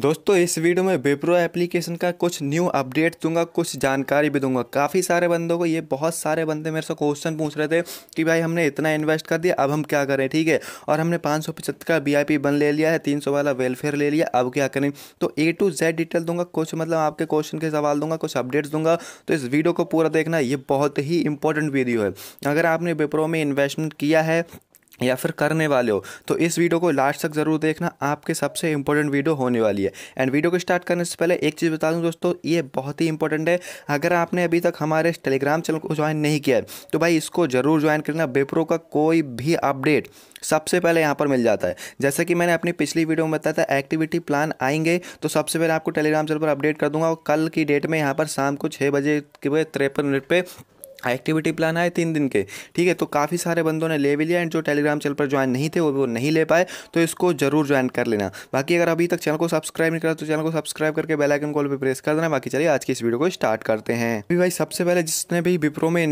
दोस्तों इस वीडियो में वेप्रो एप्लीकेशन का कुछ न्यू अपडेट दूंगा कुछ जानकारी भी दूंगा काफ़ी सारे बंदों को ये बहुत सारे बंदे मेरे से क्वेश्चन पूछ रहे थे कि भाई हमने इतना इन्वेस्ट कर दिया अब हम क्या करें ठीक है और हमने पाँच सौ पचहत्तर का वी बन ले लिया है तीन सौ वाला वेलफेयर ले लिया अब क्या करें तो ए टू जेड डिटेल दूंगा कुछ मतलब आपके क्वेश्चन के सवाल दूंगा कुछ अपडेट्स दूंगा तो इस वीडियो को पूरा देखना ये बहुत ही इंपॉर्टेंट वीडियो है अगर आपने वेप्रो में इन्वेस्टमेंट किया है या फिर करने वाले हो तो इस वीडियो को लास्ट तक ज़रूर देखना आपके सबसे इंपॉर्टेंट वीडियो होने वाली है एंड वीडियो को स्टार्ट करने से पहले एक चीज़ बता दूं दोस्तों ये बहुत ही इंपॉर्टेंट है अगर आपने अभी तक हमारे टेलीग्राम चैनल को ज्वाइन नहीं किया है तो भाई इसको ज़रूर ज्वाइन करना बेप्रो का कोई भी अपडेट सबसे पहले यहाँ पर मिल जाता है जैसे कि मैंने अपनी पिछली वीडियो में बताया था एक्टिविटी प्लान आएंगे तो सबसे पहले आपको टेलीग्राम चैनल पर अपडेट कर दूंगा और कल की डेट में यहाँ पर शाम को छः बजे के तिरपन मिनट पर एक्टिविटी प्लान आए तीन दिन के ठीक है तो काफ़ी सारे बंदों ने ले भी लिया एंड जो टेलीग्राम चैनल पर ज्वाइन नहीं थे वो वो नहीं ले पाए तो इसको जरूर ज्वाइन कर लेना बाकी अगर अभी तक चैनल को सब्सक्राइब नहीं करा तो चैनल को सब्सक्राइब करके बेल आइकन कॉल पर प्रेस कर देना बाकी चलिए आज की इस वीडियो को स्टार्ट करते हैं अभी भाई सबसे पहले जिसने भी विप्रो में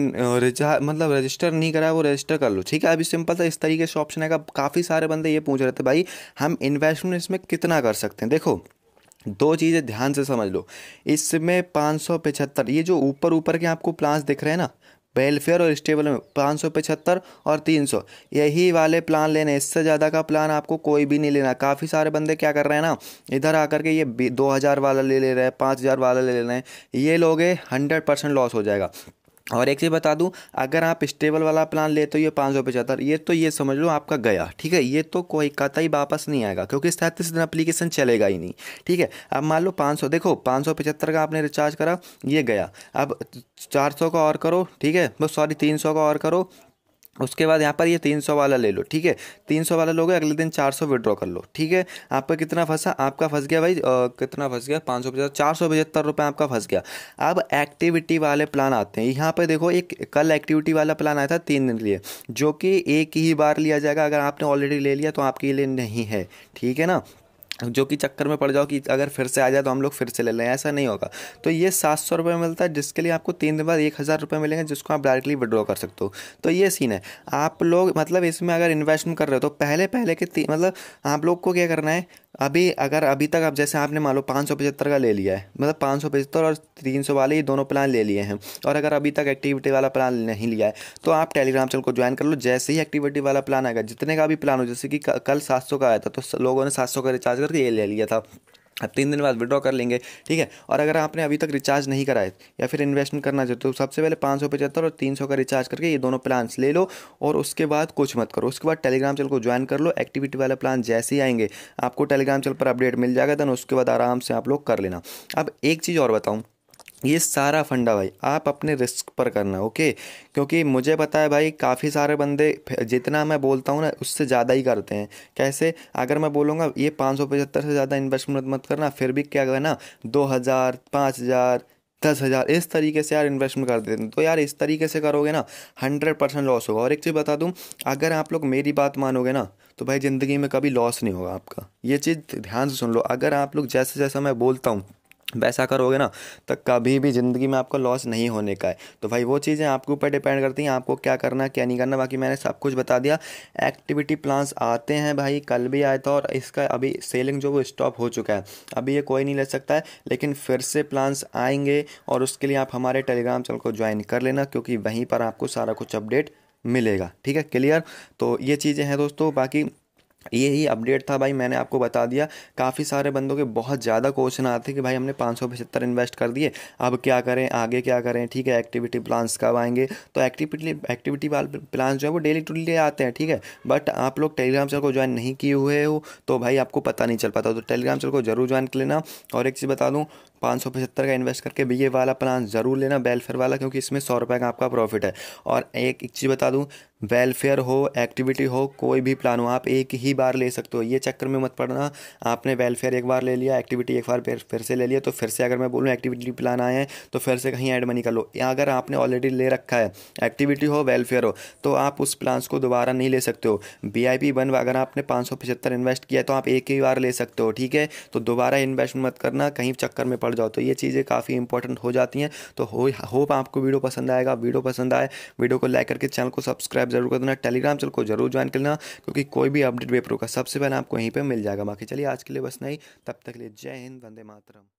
मतलब रजिस्टर नहीं करा वो रजिस्टर कर लो ठीक है अभी सिंपल था इस तरीके से ऑप्शन है काफ़ी सारे बंदे ये पूछ रहे थे भाई हम इन्वेस्टमेंट इसमें कितना कर सकते हैं देखो दो चीज़ें ध्यान से समझ लो इसमें पाँच सौ पचहत्तर ये जो ऊपर ऊपर के आपको प्लान्स दिख रहे हैं ना वेलफेयर और स्टेबल में पाँच सौ पचहत्तर और तीन सौ यही वाले प्लान लेने इससे ज़्यादा का प्लान आपको कोई भी नहीं लेना काफ़ी सारे बंदे क्या कर रहे हैं ना इधर आकर के ये दो हज़ार वाला ले ले रहे हैं पाँच हज़ार वाला ले ले रहे हैं ये लोगे हंड्रेड परसेंट लॉस हो जाएगा और एक चीज़ बता दूं अगर आप स्टेबल वाला प्लान लेते हो ये पाँच सौ पचहत्तर ये तो ये समझ लो आपका गया ठीक है ये तो कोई कतई वापस नहीं आएगा क्योंकि सैंतीस दिन अप्लीकेशन चलेगा ही नहीं ठीक है अब मान लो पाँच सौ देखो पाँच सौ पचहत्तर का आपने रिचार्ज करा ये गया अब चार सौ का और करो ठीक है बस सॉरी तीन सौ का और करो उसके बाद यहाँ पर ये तीन सौ वाला ले लो ठीक है तीन सौ वाला लोगे अगले दिन चार सौ विड्रॉ कर लो ठीक है आपका कितना फंसा आपका फंस गया भाई आ, कितना फंस गया पाँच सौ पचास चार सौ पचहत्तर रुपये आपका फंस गया अब एक्टिविटी वाले प्लान आते हैं यहाँ पर देखो एक कल एक्टिविटी वाला प्लान आया था तीन दिन के लिए जो कि एक ही बार लिया जाएगा अगर आपने ऑलरेडी ले लिया तो आपके लिए नहीं है ठीक है ना जो कि चक्कर में पड़ जाओ कि अगर फिर से आ जाए तो हम लोग फिर से ले लें ऐसा नहीं होगा तो ये सात सौ रुपये मिलता है जिसके लिए आपको तीन दिन बाद एक हज़ार रुपये मिलेंगे जिसको आप डायरेक्टली विड्रॉ कर सकते हो तो ये सीन है आप लोग मतलब इसमें अगर इन्वेस्टमेंट कर रहे हो तो पहले पहले के मतलब आप लोग को क्या करना है अभी अगर अभी तक अब जैसे आपने मान लो पाँच सौ पचहत्तर का ले लिया है मतलब पाँच सौ पचहत्तर और तीन सौ वाले ये दोनों प्लान ले लिए हैं और अगर अभी तक एक्टिविटी वाला प्लान नहीं लिया है तो आप टेलीग्राम चैनल को ज्वाइन कर लो जैसे ही एक्टिविटी वाला प्लान आएगा जितने का भी प्लान हो जैसे कि कल सात सौ का आया था तो लोगों ने सात सौ का रिचार्ज करके ये ले लिया था आप तीन दिन बाद विड्रॉ कर लेंगे ठीक है और अगर आपने अभी तक रिचार्ज नहीं कराए या फिर इन्वेस्टमेंट करना चाहते तो सबसे पहले पाँच सौ पचहत्तर और तीन सौ का रिचार्ज करके ये दोनों प्लान्स ले लो और उसके बाद कुछ मत करो उसके बाद टेलीग्राम चैनल को ज्वाइन कर लो एक्टिविटी वाला प्लान जैसे ही आएंगे आपको टेलीग्राम चैनल पर अपडेट मिल जाएगा देन उसके बाद आराम से आप लोग कर लेना अब एक चीज़ और बताऊँ ये सारा फंडा भाई आप अपने रिस्क पर करना ओके क्योंकि मुझे पता है भाई काफ़ी सारे बंदे जितना मैं बोलता हूँ ना उससे ज़्यादा ही करते हैं कैसे अगर मैं बोलूँगा ये पाँच सौ पचहत्तर से ज़्यादा इन्वेस्टमेंट मत करना फिर भी क्या करना दो हज़ार पाँच हज़ार दस हज़ार इस तरीके से यार इन्वेस्टमेंट कर देते हैं तो यार इस तरीके से करोगे ना हंड्रेड परसेंट लॉस होगा और एक चीज़ बता दूँ अगर आप लोग मेरी बात मानोगे ना तो भाई ज़िंदगी में कभी लॉस नहीं होगा आपका ये चीज़ ध्यान से सुन लो अगर आप लोग जैसे जैसा मैं बोलता हूँ वैसा करोगे ना तो कभी भी ज़िंदगी में आपका लॉस नहीं होने का है तो भाई वो चीज़ें आपके ऊपर डिपेंड करती हैं आपको क्या करना क्या नहीं करना बाकी मैंने सब कुछ बता दिया एक्टिविटी प्लान्स आते हैं भाई कल भी आया था और इसका अभी सेलिंग जो वो स्टॉप हो चुका है अभी ये कोई नहीं ले सकता है लेकिन फिर से प्लान्स आएंगे और उसके लिए आप हमारे टेलीग्राम चैनल को ज्वाइन कर लेना क्योंकि वहीं पर आपको सारा कुछ अपडेट मिलेगा ठीक है क्लियर तो ये चीज़ें हैं दोस्तों बाकी ये ही अपडेट था भाई मैंने आपको बता दिया काफ़ी सारे बंदों के बहुत ज़्यादा क्वेश्चन आते कि भाई हमने पाँच सौ पचहत्तर इन्वेस्ट कर दिए अब क्या करें आगे क्या करें ठीक है एक्टिविटी प्लान्स कब आएंगे तो एक्टिविटी एक्टिविटी वाले प्लान्स जो है वो डेली टू डेली आते हैं ठीक है बट आप लोग टेलीग्राम चैनल को ज्वाइन नहीं किए हुए हो तो भाई आपको पता नहीं चल पाता तो टेलीग्राम चैनल को जरूर ज्वाइन कर लेना और एक चीज़ बता दूँ पाँच सौ पचहत्तर का इन्वेस्ट करके भी ये वाला प्लान ज़रूर लेना वेलफेयर वाला क्योंकि इसमें सौ रुपये का आपका प्रॉफिट है और एक एक चीज़ बता दूं वेलफेयर हो एक्टिविटी हो कोई भी प्लान हो आप एक ही बार ले सकते हो ये चक्कर में मत पड़ना आपने वेलफेयर एक बार ले लिया एक्टिविटी एक बार फिर फिर से ले लिया तो फिर से अगर मैं बोलूँ एक्टिविटी प्लान आए हैं तो फिर से कहीं ऐड मनी कर लो अगर आपने ऑलरेडी ले रखा है एक्टिविटी हो वेलफेयर हो तो आप उस प्लान्स को दोबारा नहीं ले सकते हो बी आई पी वन अगर आपने पाँच सौ पचहत्तर इन्वेस्ट किया तो आप एक ही बार ले सकते हो ठीक है तो दोबारा इन्वेस्ट मत करना कहीं चक्कर में पड़ जाओ तो ये चीज़ें काफ़ी इंपॉर्टेंट हो जाती हैं तो हो होप आपको वीडियो पसंद आएगा वीडियो पसंद आए वीडियो को लाइक करके चैनल को सब्सक्राइब जरूर कर देना टेलीग्राम चैनल को जरूर ज्वाइन करना क्योंकि कोई भी अपडेट वेपरों का सबसे पहले आपको यहीं पर मिल जाएगा बाकी चलिए आज के लिए बस नहीं तब तक लिए जय हिंद वंदे मातरम